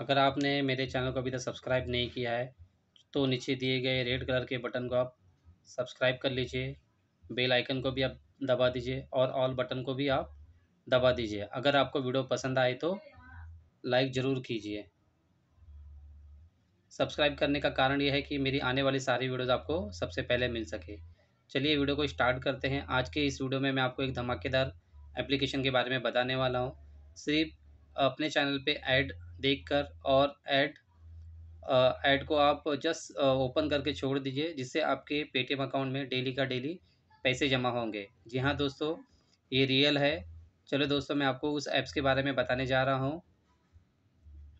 अगर आपने मेरे चैनल को अभी तक सब्सक्राइब नहीं किया है तो नीचे दिए गए रेड कलर के बटन को आप सब्सक्राइब कर लीजिए बेल आइकन को भी आप दबा दीजिए और ऑल बटन को भी आप दबा दीजिए अगर आपको वीडियो पसंद आए तो लाइक ज़रूर कीजिए सब्सक्राइब करने का कारण यह है कि मेरी आने वाली सारी वीडियोज़ आपको सबसे पहले मिल सके चलिए वीडियो को स्टार्ट करते हैं आज के इस वीडियो में मैं आपको एक धमाकेदार एप्लीकेशन के बारे में बताने वाला हूँ सिर्फ अपने चैनल पे ऐड देखकर और ऐड ऐड को आप जस्ट ओपन करके छोड़ दीजिए जिससे आपके पेटीएम अकाउंट में डेली का डेली पैसे जमा होंगे जी हाँ दोस्तों ये रियल है चलो दोस्तों मैं आपको उस ऐप्स के बारे में बताने जा रहा हूँ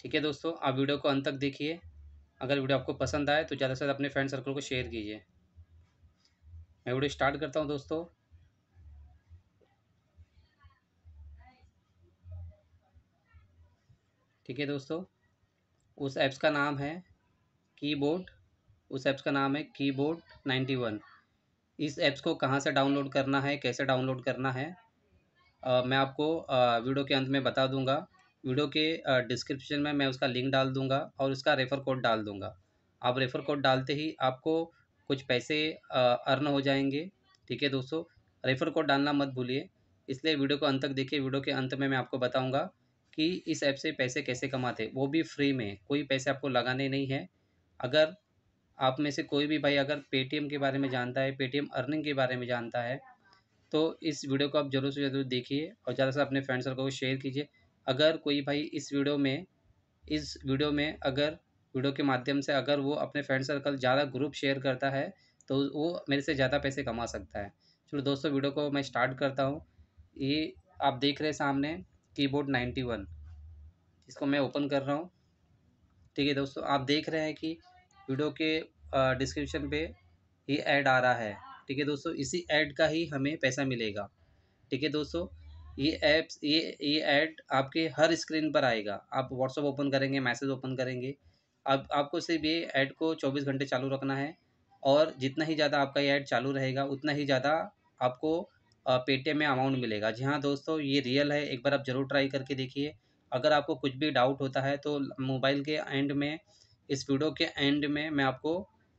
ठीक है दोस्तों आप वीडियो को अंत तक देखिए अगर वीडियो आपको पसंद आए तो ज़्यादा से ज़्यादा अपने फ्रेंड सर्कल को शेयर कीजिए मैं वीडियो स्टार्ट करता हूँ दोस्तों ठीक है दोस्तों उस ऐप्स का नाम है कीबोर्ड उस ऐप्स का नाम है कीबोर्ड 91 इस ऐप्स को कहाँ से डाउनलोड करना है कैसे डाउनलोड करना है आ, मैं आपको आ, वीडियो के अंत में बता दूंगा वीडियो के डिस्क्रिप्शन में मैं उसका लिंक डाल दूंगा और उसका रेफ़र कोड डाल दूंगा आप रेफ़र कोड डालते ही आपको कुछ पैसे अर्न हो जाएंगे ठीक है दोस्तों रेफ़र कोड डालना मत भूलिए इसलिए वीडियो को अंत तक देखिए वीडियो के अंत में मैं आपको बताऊँगा कि इस ऐप से पैसे कैसे कमाते वो भी फ्री में कोई पैसे आपको लगाने नहीं है अगर आप में से कोई भी भाई अगर पेटीएम के बारे में जानता है पेटीएम अर्निंग के बारे में जानता है तो इस वीडियो को आप ज़रूर से ज़रूर देखिए और ज़्यादा से अपने फ्रेंड सर्कल को शेयर कीजिए अगर कोई भाई इस वीडियो में इस वीडियो में अगर वीडियो के माध्यम से अगर वो अपने फ्रेंड सर्कल ज़्यादा ग्रुप शेयर करता है तो वो मेरे से ज़्यादा पैसे कमा सकता है चलो दोस्तों वीडियो को मैं स्टार्ट करता हूँ ये आप देख रहे हैं सामने कीबोर्ड 91 इसको मैं ओपन कर रहा हूँ ठीक है दोस्तों आप देख रहे हैं कि वीडियो के डिस्क्रिप्शन पे ये ऐड आ रहा है ठीक है दोस्तों इसी ऐड का ही हमें पैसा मिलेगा ठीक है दोस्तों ये ऐप्स ये ये ऐड आपके हर स्क्रीन पर आएगा आप व्हाट्सअप ओपन करेंगे मैसेज ओपन करेंगे आप आपको सिर्फ ये ऐड को चौबीस घंटे चालू रखना है और जितना ही ज़्यादा आपका ये ऐड चालू रहेगा उतना ही ज़्यादा आपको पेटीएम में अमाउंट मिलेगा जी हाँ दोस्तों ये रियल है एक बार आप ज़रूर ट्राई करके देखिए अगर आपको कुछ भी डाउट होता है तो मोबाइल के एंड में इस वीडियो के एंड में मैं आपको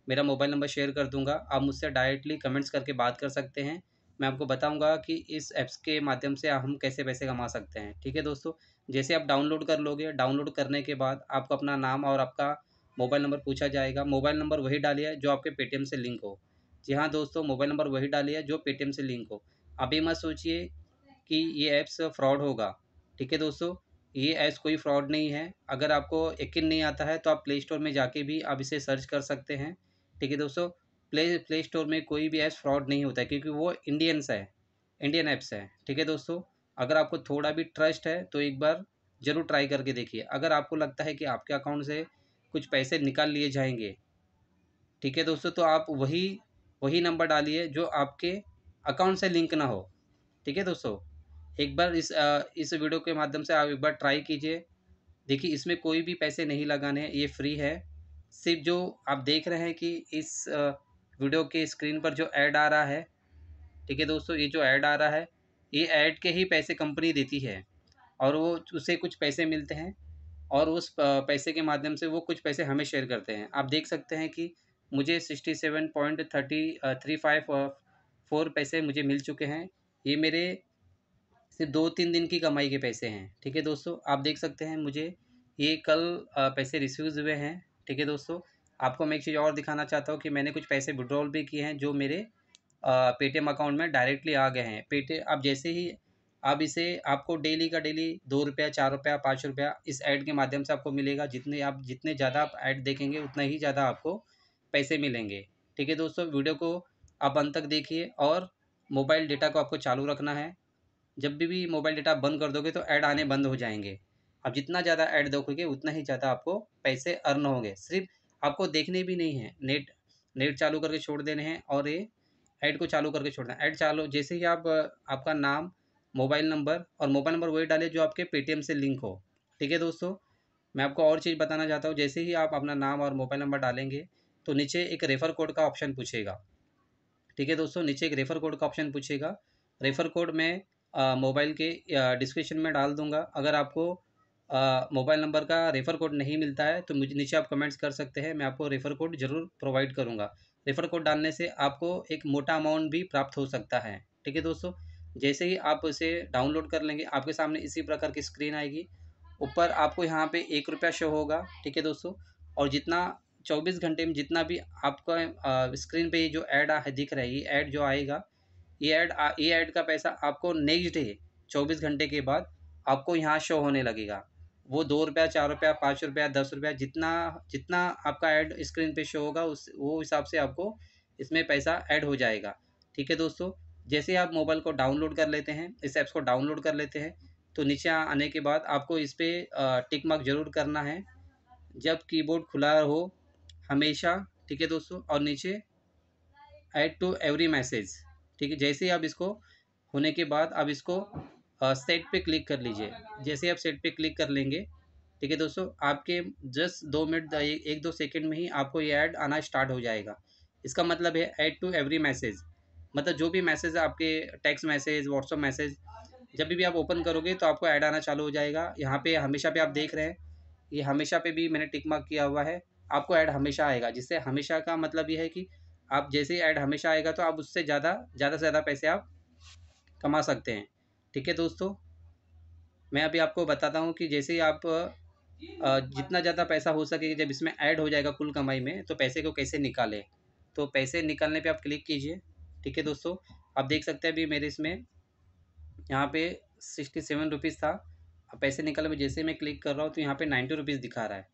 मेरा मोबाइल नंबर शेयर कर दूंगा आप मुझसे डायरेक्टली कमेंट्स करके बात कर सकते हैं मैं आपको बताऊंगा कि इस ऐप्स के माध्यम से हम कैसे पैसे कमा सकते हैं ठीक है दोस्तों जैसे आप डाउनलोड कर लोगे डाउनलोड करने के बाद आपको अपना नाम और आपका मोबाइल नंबर पूछा जाएगा मोबाइल नंबर वही डालिए जो आपके पेटीएम से लिंक हो जी हाँ दोस्तों मोबाइल नंबर वही डालिए जो पेटीएम से लिंक हो अभी मत सोचिए कि ये ऐप्स फ्रॉड होगा ठीक है दोस्तों ये ऐप्स कोई फ्रॉड नहीं है अगर आपको यकीन नहीं आता है तो आप प्ले स्टोर में जाके भी आप इसे सर्च कर सकते हैं ठीक है दोस्तों प्ले प्ले स्टोर में कोई भी ऐप्स फ्रॉड नहीं होता है क्योंकि वो इंडियंस है इंडियन ऐप्स है ठीक है दोस्तों अगर आपको थोड़ा भी ट्रस्ट है तो एक बार ज़रूर ट्राई करके देखिए अगर आपको लगता है कि आपके अकाउंट से कुछ पैसे निकाल लिए जाएंगे ठीक है दोस्तों तो आप वही वही नंबर डालिए जो आपके अकाउंट से लिंक ना हो ठीक है दोस्तों एक बार इस आ, इस वीडियो के माध्यम से आप एक बार ट्राई कीजिए देखिए इसमें कोई भी पैसे नहीं लगाने ये फ्री है सिर्फ जो आप देख रहे हैं कि इस वीडियो के स्क्रीन पर जो ऐड आ रहा है ठीक है दोस्तों ये जो ऐड आ रहा है ये ऐड के ही पैसे कंपनी देती है और वो उसे कुछ पैसे मिलते हैं और उस पैसे के माध्यम से वो कुछ पैसे हमें शेयर करते हैं आप देख सकते हैं कि मुझे sixty seven point thirty three five four पैसे मुझे मिल चुके हैं ये मेरे सिर्फ दो तीन दिन की कमाई के पैसे हैं ठीक है दोस्तों आप देख सकते हैं मुझे ये कल पैसे रिसीव हुए हैं ठीक है दोस्तों आपको मैं एक चीज़ और दिखाना चाहता हूँ कि मैंने कुछ पैसे विड्रॉल भी किए हैं जो मेरे पेटीएम अकाउंट में डायरेक्टली आ गए हैं पेटे आप जैसे ही आप इसे आपको डेली का डेली दो रुपया चार रुपया पाँच रुपया इस ऐड के माध्यम से आपको मिलेगा जितने आप जितने ज़्यादा आप ऐड देखेंगे उतना ही ज़्यादा आपको पैसे मिलेंगे ठीक है दोस्तों वीडियो को आप अंत तक देखिए और मोबाइल डेटा को आपको चालू रखना है जब भी भी मोबाइल डेटा बंद कर दोगे तो ऐड आने बंद हो जाएंगे आप जितना ज़्यादा ऐड देखोगे उतना ही ज़्यादा आपको पैसे अर्न होंगे सिर्फ आपको देखने भी नहीं है नेट नेट चालू करके छोड़ देने हैं और ये ऐड को चालू करके छोड़ना है ऐड चालू जैसे ही आप आपका नाम मोबाइल नंबर और मोबाइल नंबर वही डालें जो आपके पेटीएम से लिंक हो ठीक है दोस्तों मैं आपको और चीज़ बताना चाहता हूँ जैसे ही आप अपना नाम और मोबाइल नंबर डालेंगे तो नीचे एक रेफ़र कोड का ऑप्शन पूछेगा ठीक है दोस्तों नीचे एक रेफर कोड का ऑप्शन पूछेगा रेफर कोड मैं मोबाइल के डिस्क्रिप्शन में डाल दूंगा अगर आपको मोबाइल नंबर का रेफर कोड नहीं मिलता है तो मुझे नीचे आप कमेंट्स कर सकते हैं मैं आपको रेफर कोड जरूर प्रोवाइड करूँगा रेफर कोड डालने से आपको एक मोटा अमाउंट भी प्राप्त हो सकता है ठीक है दोस्तों जैसे ही आप उसे डाउनलोड कर लेंगे आपके सामने इसी प्रकार की स्क्रीन आएगी ऊपर आपको यहाँ पे एक रुपया शो होगा ठीक है दोस्तों और जितना चौबीस घंटे में जितना भी आपका स्क्रीन पे ये जो ऐड दिख रहा है ये ऐड जो आएगा ये ऐड ये ऐड का पैसा आपको नेक्स्ट डे चौबीस घंटे के बाद आपको यहाँ शो होने लगेगा वो दो रुपया चार रुपया पाँच रुपया दस रुपया जितना जितना आपका ऐड स्क्रीन पे शो होगा उस वो हिसाब से आपको इसमें पैसा ऐड हो जाएगा ठीक है दोस्तों जैसे आप मोबाइल को डाउनलोड कर लेते हैं इस ऐप्स को डाउनलोड कर लेते हैं तो नीचे आने के बाद आपको इस पर टिक मार्क जरूर करना है जब कीबोर्ड खुला हो हमेशा ठीक है दोस्तों और नीचे ऐड टू एवरी मैसेज ठीक है जैसे ही आप इसको होने के बाद आप इसको सेट पे क्लिक कर लीजिए जैसे आप सेट पे क्लिक कर लेंगे ठीक है दोस्तों आपके जस्ट दो मिनट एक दो सेकंड में ही आपको ये ऐड आना स्टार्ट हो जाएगा इसका मतलब है ऐड टू एवरी मैसेज मतलब जो भी मैसेज आपके टेक्स्ट मैसेज व्हाट्सअप मैसेज जब भी आप ओपन करोगे तो आपको ऐड आना चालू हो जाएगा यहाँ पे हमेशा पे आप देख रहे हैं ये हमेशा पे भी मैंने टिक मार्क किया हुआ है आपको ऐड हमेशा आएगा जिससे हमेशा का मतलब ये है कि आप जैसे ही ऐड हमेशा आएगा तो आप उससे ज़्यादा ज़्यादा से ज़्यादा पैसे आप कमा सकते हैं ठीक है दोस्तों मैं अभी आपको बताता हूँ कि जैसे ही आप जितना ज़्यादा पैसा हो सके जब इसमें ऐड हो जाएगा कुल कमाई में तो पैसे को कैसे निकालें तो पैसे निकालने पे आप क्लिक कीजिए ठीक है दोस्तों आप देख सकते हैं अभी मेरे इसमें यहाँ पे सिक्सटी सेवन रुपीज़ था अब पैसे निकालने में जैसे मैं क्लिक कर रहा हूँ तो यहाँ पे नाइन्टी रुपीज़ दिखा रहा है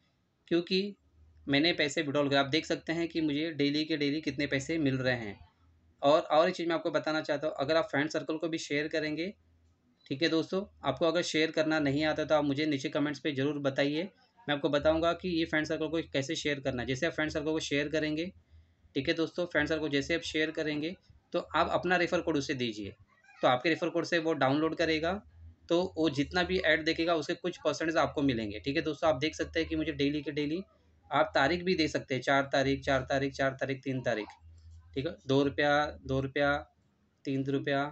क्योंकि मैंने पैसे विड्रॉल किया आप देख सकते हैं कि मुझे डेली के डेली कितने पैसे मिल रहे हैं और और एक चीज़ मैं आपको बताना चाहता हूँ अगर आप फ्रेंड सर्कल को भी शेयर करेंगे ठीक है दोस्तों आपको अगर शेयर करना नहीं आता तो आप मुझे नीचे कमेंट्स पे ज़रूर बताइए मैं आपको बताऊंगा कि ये फ्रेंड सर्कल को कैसे शेयर करना है जैसे आप फ्रेंड सर्कल को शेयर करेंगे ठीक है दोस्तों फ्रेंड सर्कल को जैसे आप शेयर करेंगे तो आप अपना रेफ़र कोड उसे दीजिए तो आपके रेफ़र कोड से वो डाउनलोड करेगा तो वो जितना भी ऐड देखेगा उसके कुछ परसेंटेज आपको मिलेंगे ठीक है दोस्तों आप देख सकते हैं कि मुझे डेली के डेली आप तारीख भी दे सकते हैं चार तारीख चार तारीख चार तारीख तीन तारीख ठीक है दो रुपया दो रुपया तीन रुपया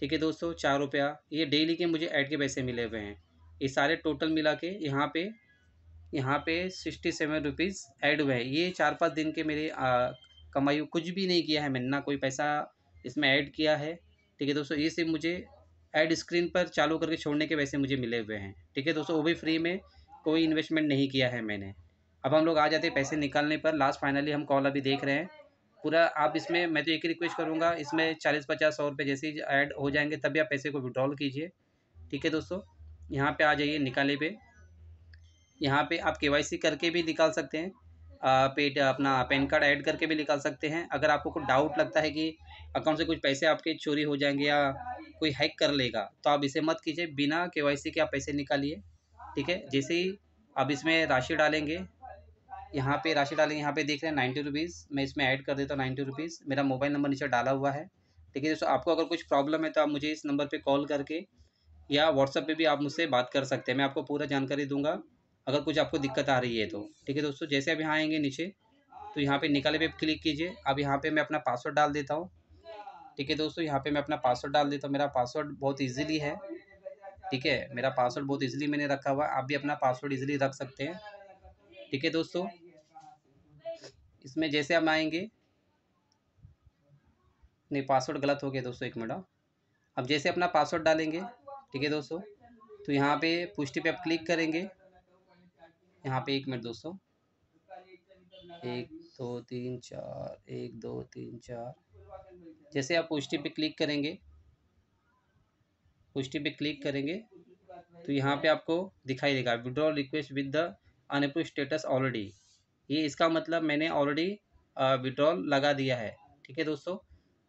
ठीक है दोस्तों चार रुपया ये डेली के मुझे ऐड के पैसे मिले हुए हैं ये सारे टोटल मिला के यहाँ पे यहाँ पे सिक्सटी सेवन रुपीज़ ऐड हुए हैं ये चार पाँच दिन के मेरे कमाई कुछ भी नहीं किया है मैंने ना कोई पैसा इसमें ऐड किया है ठीक है दोस्तों ये सिर्फ मुझे ऐड स्क्रीन पर चालू करके छोड़ने के पैसे मुझे मिले हुए हैं ठीक है दोस्तों वो भी फ्री में कोई इन्वेस्टमेंट नहीं किया है मैंने अब हम लोग आ जाते हैं पैसे निकालने पर लास्ट फाइनली हम कॉल अभी देख रहे हैं पूरा आप इसमें मैं तो एक ही रिक्वेस्ट करूँगा इसमें चालीस पचास सौ रुपये जैसे ही ऐड हो जाएंगे तभी आप पैसे को विड्रॉल कीजिए ठीक है दोस्तों यहाँ पे आ जाइए निकाले पे यहाँ पे आप के करके भी निकाल सकते हैं पेट अपना पैन कार्ड ऐड करके भी निकाल सकते हैं अगर आपको कोई डाउट लगता है कि अकाउंट से कुछ पैसे आपके चोरी हो जाएंगे या कोई हैक कर लेगा तो आप इसे मत कीजिए बिना के के आप पैसे निकालिए ठीक है जैसे ही आप इसमें राशि डालेंगे यहाँ पे राशि डालेंगे यहाँ पे देख रहे हैं नाइन्टी रुपीज़ मैं इसमें ऐड कर देता हूँ नाइन्टी रुपीज़ मेरा मोबाइल नंबर नीचे डाला हुआ है ठीक है दोस्तों आपको अगर कुछ प्रॉब्लम है तो आप मुझे इस नंबर पे कॉल करके या व्हाट्सअप पे भी आप मुझसे बात कर सकते हैं मैं आपको पूरा जानकारी दूंगा अगर कुछ आपको दिक्कत आ रही है तो ठीक है दोस्तों जैसे आप यहाँ आएंगे नीचे तो यहाँ पर निकाले पे क्लिक कीजिए अब यहाँ पर मैं अपना पासवर्ड डाल देता हूँ ठीक है दोस्तों यहाँ पर मैं अपना पासवर्ड डाल देता हूँ मेरा पासवर्ड बहुत ईजिली है ठीक है मेरा पासवर्ड बहुत ईजिली मैंने रखा हुआ आप भी अपना पासवर्ड ईजिली रख सकते हैं ठीक है दोस्तों इसमें जैसे हम आएंगे नहीं पासवर्ड गलत हो गया दोस्तों एक मिनट हाँ। अब जैसे अपना पासवर्ड डालेंगे ठीक है दोस्तों तो यहाँ पे पुष्टि पे आप क्लिक करेंगे यहाँ पे एक मिनट दोस्तों एक दो तीन चार एक दो तीन चार जैसे आप पुष्टि पे क्लिक करेंगे पुष्टि पे क्लिक करेंगे तो यहाँ पे आपको दिखाई देगा withdraw request with the unapprove status already ये इसका मतलब मैंने ऑलरेडी विड्रॉल लगा दिया है ठीक है दोस्तों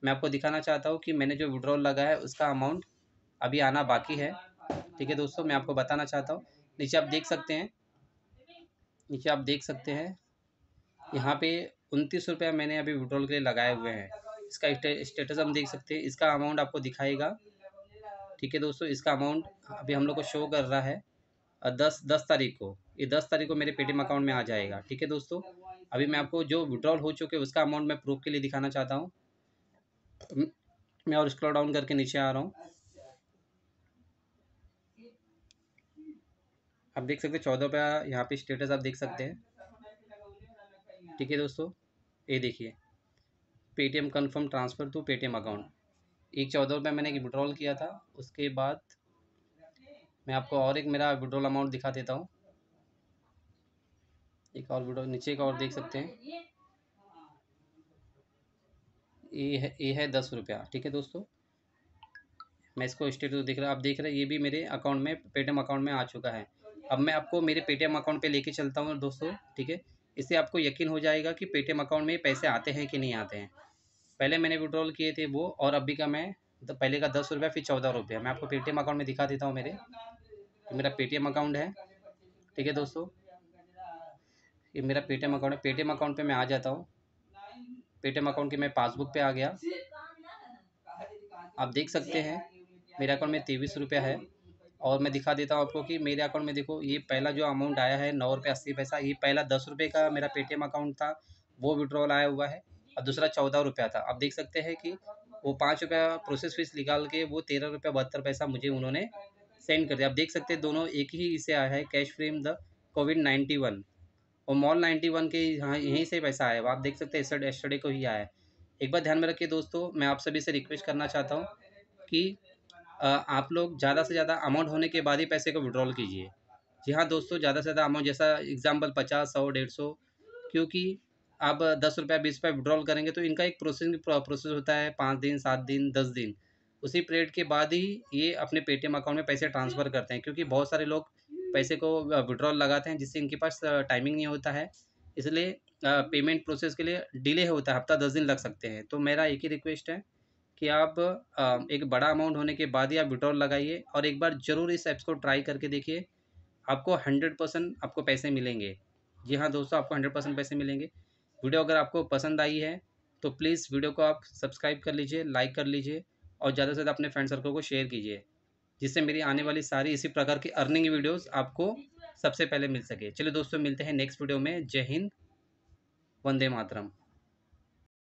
मैं आपको दिखाना चाहता हूँ कि मैंने जो विड्रॉल लगा है उसका अमाउंट अभी आना बाकी है ठीक है दोस्तों मैं आपको बताना चाहता हूँ नीचे आप देख सकते हैं नीचे आप देख सकते हैं यहाँ पे उनतीस रुपया मैंने अभी विड्रॉल के लिए लगाए हुए हैं इसका स्टेटस हम देख सकते हैं इसका अमाउंट आपको दिखाएगा ठीक है दोस्तों इसका अमाउंट अभी हम लोग को शो कर रहा है दस दस तारीख को ये दस तारीख को मेरे पेटीएम अकाउंट में आ जाएगा ठीक है दोस्तों अभी मैं आपको जो विड्रॉल हो चुके उसका अमाउंट मैं प्रूफ के लिए दिखाना चाहता हूँ मैं और स्क्रॉल डाउन करके नीचे आ रहा हूँ आप देख सकते हैं चौदह रुपया यहाँ पे स्टेटस आप देख सकते हैं ठीक है दोस्तों ये देखिए Paytm confirm transfer to Paytm account एक चौदह रुपया मैंने विड्रॉल किया था उसके बाद मैं आपको और एक मेरा विड्रोल अमाउंट दिखा देता हूँ एक और विड्रोल नीचे का और देख सकते हैं ये है ये है दस रुपया ठीक है दोस्तों मैं इसको स्टेटस देख रहा आप देख रहे हैं ये भी मेरे अकाउंट में पेटीएम अकाउंट में आ चुका है अब मैं आपको मेरे पेटीएम अकाउंट पे लेके चलता हूँ दोस्तों ठीक है इससे आपको यकीन हो जाएगा कि पेटीएम अकाउंट में पैसे आते हैं कि नहीं आते हैं पहले मैंने विड्रॉल किए थे वो और अभी का मैं तो पहले का दस रुपया फिर चौदह रुपया मैं आपको पेटीएम अकाउंट में दिखा देता हूँ मेरे ये मेरा पेटीएम अकाउंट है ठीक है दोस्तों ये मेरा पेटीएम अकाउंट है पेटीएम अकाउंट पे मैं आ जाता हूँ पेटीएम अकाउंट की मैं पासबुक पे आ गया आप देख सकते हैं मेरे अकाउंट में तेईस रुपया है और मैं दिखा देता हूँ आपको कि मेरे अकाउंट में देखो ये पहला जो अमाउंट आया है नौ रुपये अस्सी पैसा ये पहला दस रुपये का मेरा पेटीएम अकाउंट था वो विड्रॉल आया हुआ है और दूसरा चौदह रुपया था आप देख सकते हैं कि वो पाँच रुपया प्रोसेस फीस निकाल के वो तेरह रुपया बहत्तर पैसा मुझे उन्होंने सेंड कर दिया आप देख सकते हैं दोनों एक ही इसे आया है cash frame the COVID ninety one और मॉल नाइन्टी वन के यहाँ यहीं से पैसा आया है आप देख सकते हैं एस्टरडे को ही आया है एक बार ध्यान में रखिए दोस्तों मैं आप सभी से रिक्वेस्ट करना चाहता हूँ कि आप लोग ज़्यादा से ज़्यादा अमाउंट होने के बाद ही पैसे को विड्रॉल कीजिए जी हाँ दोस्तों ज़्यादा से ज़्यादा अमाउंट जैसा एग्जाम्पल पचास सौ डेढ़ सौ क्योंकि आप दस रुपया बीस रुपया विड्रॉल करेंगे तो इनका एक प्रोसेसिंग प्रोसेस होता है पाँच दिन सात दिन दस दिन उसी पीरियड के बाद ही ये अपने पेटीएम अकाउंट में पैसे ट्रांसफ़र करते हैं क्योंकि बहुत सारे लोग पैसे को विड्रॉल लगाते हैं जिससे इनके पास टाइमिंग नहीं होता है इसलिए पेमेंट प्रोसेस के लिए डिले होता है हफ्ता दस दिन लग सकते हैं तो मेरा एक ही रिक्वेस्ट है कि आप एक बड़ा अमाउंट होने के बाद ही आप विड्रॉल लगाइए और एक बार ज़रूर इस ऐप्स को ट्राई करके देखिए आपको हंड्रेड परसेंट आपको पैसे मिलेंगे जी हाँ दोस्तों आपको हंड्रेड परसेंट पैसे मिलेंगे वीडियो अगर आपको पसंद आई है तो प्लीज़ वीडियो को आप सब्सक्राइब कर लीजिए लाइक कर लीजिए और ज़्यादा से ज़्यादा अपने फ्रेंड सर्कल को शेयर कीजिए जिससे मेरी आने वाली सारी इसी प्रकार की अर्निंग वीडियोस आपको सबसे पहले मिल सके चलिए दोस्तों मिलते हैं नेक्स्ट वीडियो में जय हिंद वंदे मातरम